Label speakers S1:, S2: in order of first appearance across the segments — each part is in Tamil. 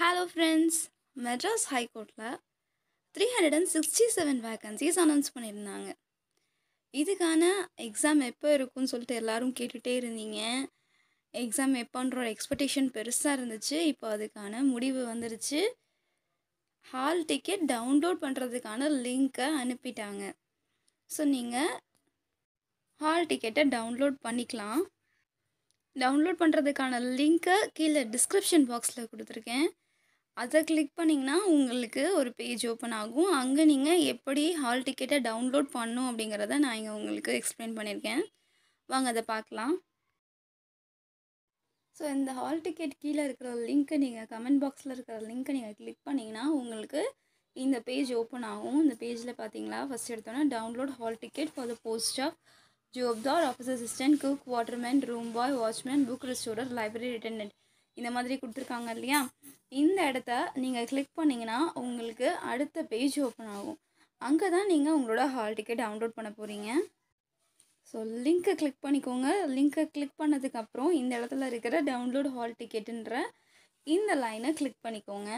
S1: ஹலோ ஃப்ரெண்ட்ஸ் மெட்ராஸ் ஹைகோர்ட்டில் three hundred and sixty seven vacancies announce பண்ணியிருந்தாங்க இதுக்கான எக்ஸாம் எப்போ இருக்கும்னு சொல்லிட்டு எல்லோரும் கேட்டுகிட்டே இருந்தீங்க எக்ஸாம் எப்போன்ற எக்ஸ்பெக்டேஷன் பெருசாக இருந்துச்சு இப்போ அதுக்கான முடிவு வந்துடுச்சு ஹால் டிக்கெட் டவுன்லோட் பண்ணுறதுக்கான லிங்க்கை அனுப்பிட்டாங்க ஸோ நீங்கள் ஹால் டிக்கெட்டை டவுன்லோட் பண்ணிக்கலாம் டவுன்லோட் பண்ணுறதுக்கான லிங்க்கை கீழே டிஸ்கிரிப்ஷன் பாக்ஸில் கொடுத்துருக்கேன் அதை கிளிக் பண்ணிங்கன்னா உங்களுக்கு ஒரு பேஜ் ஓப்பன் ஆகும் அங்கே நீங்கள் எப்படி ஹால் டிக்கெட்டை டவுன்லோட் பண்ணும் அப்படிங்கிறத நான் இங்கே உங்களுக்கு எக்ஸ்பிளைன் பண்ணியிருக்கேன் வாங்க அதை பார்க்கலாம் ஸோ இந்த ஹால் டிக்கெட் கீழே இருக்கிற லிங்க்கை நீங்கள் கமெண்ட் பாக்ஸில் இருக்கிற லிங்க்கை நீங்கள் கிளிக் பண்ணிங்கன்னா உங்களுக்கு இந்த பேஜ் ஓப்பன் ஆகும் இந்த பேஜில் பார்த்தீங்களா ஃபஸ்ட் எடுத்தோன்னா download hall ticket for the post of ஜோப்தார் office assistant cook waterman room boy watchman book restorer library attendant இந்த மாதிரி கொடுத்துருக்காங்க இல்லையா இந்த இடத்த நீங்கள் கிளிக் பண்ணிங்கன்னா உங்களுக்கு அடுத்த பேஜ் ஓப்பன் ஆகும் அங்கே தான் நீங்கள் உங்களோட ஹால் டிக்கெட் டவுன்லோட் பண்ண போகிறீங்க ஸோ லிங்க்கை கிளிக் பண்ணிக்கோங்க லிங்க்கை கிளிக் பண்ணதுக்கப்புறம் இந்த இடத்துல இருக்கிற டவுன்லோட் ஹால் டிக்கெட்டுன்ற இந்த லைனை கிளிக் பண்ணிக்கோங்க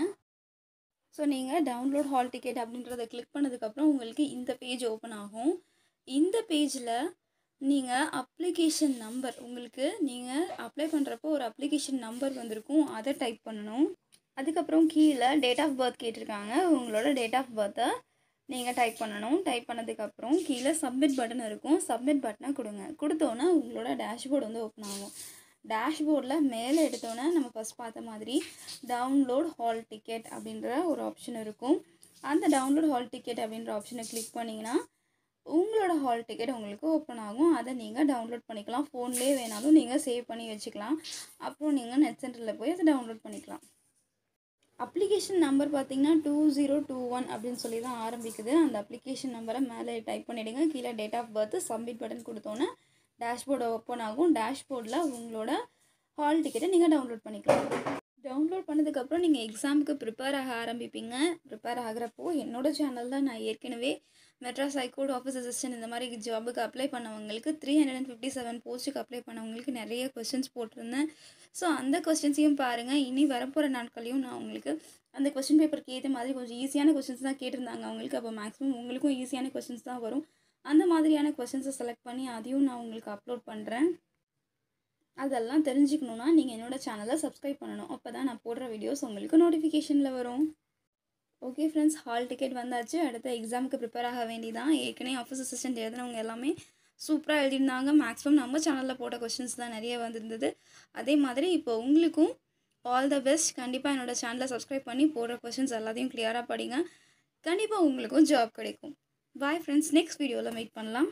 S1: ஸோ நீங்கள் டவுன்லோட் ஹால் டிக்கெட் அப்படின்றத கிளிக் பண்ணதுக்கப்புறம் உங்களுக்கு இந்த பேஜ் ஓப்பன் ஆகும் இந்த பேஜில் நீங்கள் அப்ளிகேஷன் நம்பர் உங்களுக்கு நீங்கள் அப்ளை பண்ணுறப்போ ஒரு அப்ளிகேஷன் நம்பர் வந்திருக்கும் அதை டைப் பண்ணணும் அதுக்கப்புறம் கீழே டேட் ஆஃப் பர்த் கேட்டிருக்காங்க உங்களோட டேட் ஆஃப் பர்த்தை நீங்கள் டைப் பண்ணணும் டைப் பண்ணதுக்கப்புறம் கீழே சப்மிட் பட்டன் இருக்கும் சப்மிட் பட்டனை கொடுங்க கொடுத்தோன்னே உங்களோட டேஷ்போர்டு வந்து ஓப்பன் ஆகும் டேஷ்போர்டில் மேலே எடுத்தோன்னே நம்ம ஃபஸ்ட் பார்த்த மாதிரி டவுன்லோட் ஹால் டிக்கெட் அப்படின்ற ஒரு ஆப்ஷன் இருக்கும் அந்த டவுன்லோட் ஹால் டிக்கெட் அப்படின்ற ஆப்ஷனை கிளிக் பண்ணிங்கன்னா உங்களோட ஹால் டிக்கெட் உங்களுக்கு ஓப்பன் ஆகும் அதை நீங்கள் டவுன்லோட் பண்ணிக்கலாம் ஃபோன்லேயே வேணாலும் நீங்கள் சேவ் பண்ணி வச்சுக்கலாம் அப்புறம் நீங்கள் நெட் சென்டரில் போய் அதை டவுன்லோட் பண்ணிக்கலாம் அப்ளிகேஷன் நம்பர் பார்த்தீங்கன்னா டூ ஜீரோ டூ ஒன் அப்படின்னு சொல்லி தான் ஆரம்பிக்குது அந்த அப்ளிகேஷன் நம்பரை மேலே டைப் பண்ணிவிடுங்க கீழே date of birth submit button கொடுத்தோன்னே டேஷ்போர்டு ஓப்பன் ஆகும் டேஷ்போர்டில் உங்களோட ஹால் டிக்கெட்டை நீங்கள் டவுன்லோட் பண்ணிக்கலாம் டவுன்லோட் பண்ணதுக்கப்புறம் நீங்கள் எக்ஸாமுக்கு ப்ரிப்பேர் ஆக ஆரம்பிப்பீங்க ப்ரிப்பேர் ஆகிறப்போ என்னோடய சேனல் தான் நான் ஏற்கனவே மெட்ராஸ் ஹைகோர்ட் ஆஃபீஸ் அசிஸ்டன்ட் இந்த மாதிரி ஜாபுக்கு அப்ளை பண்ணவங்களுக்கு three hundred and fifty seven போஸ்ட்டுக்கு அப்ளை பண்ணவங்களுக்கு நிறைய கொஸ்டின்ஸ் போட்டிருந்தேன் ஸோ அந்த கொஸ்டின்ஸையும் பாருங்கள் இனி வரப்போகிற நாட்களையும் நான் உங்களுக்கு அந்த கொஸ்டின் பேப்பருக்கு ஏற்ற மாதிரி கொஞ்சம் ஈஸியான கொஸ்டின்ஸ் தான் கேட்டிருந்தாங்க அவங்களுக்கு அப்போ மேக்ஸிமம் உங்களுக்கும் ஈஸியான கொஸ்டின்ஸ் தான் வரும் அந்த மாதிரியான கொஸ்டின்ஸை செலக்ட் பண்ணி அதையும் நான் உங்களுக்கு அப்லோட் பண்ணுறேன் அதெல்லாம் தெரிஞ்சுக்கணுன்னா நீங்கள் என்னோடய சேனலை சப்ஸ்கிரைப் பண்ணணும் அப்போ தான் நான் போடுற வீடியோஸ் உங்களுக்கு நோட்டிஃபிகேஷனில் வரும் ஓகே ஃப்ரெண்ட்ஸ் ஹால் டிக்கெட் வந்தாச்சு அடுத்த எக்ஸாமுக்கு ப்ரிப்பேர் ஆக வேண்டிதான் ஏற்கனவே ஆஃபீஸ் அசிஸ்டன்ட் எழுதினவங்க எல்லாமே சூப்பராக எழுதியிருந்தாங்க மேக்ஸிமம் நம்ம சேனலில் போட்ட கொஷின்ஸ் தான் நிறைய வந்திருந்தது அதே மாதிரி இப்போ உங்களுக்கும் ஆல் த பெஸ்ட் கண்டிப்பாக என்னோடய சேனலை சப்ஸ்கிரைப் பண்ணி போடுற கொஷின்ஸ் எல்லாத்தையும் கிளியராக படிங்க கண்டிப்பாக உங்களுக்கும் ஜாப் கிடைக்கும் பாய் ஃப்ரெண்ட்ஸ் நெக்ஸ்ட் வீடியோவில் மீட் பண்ணலாம்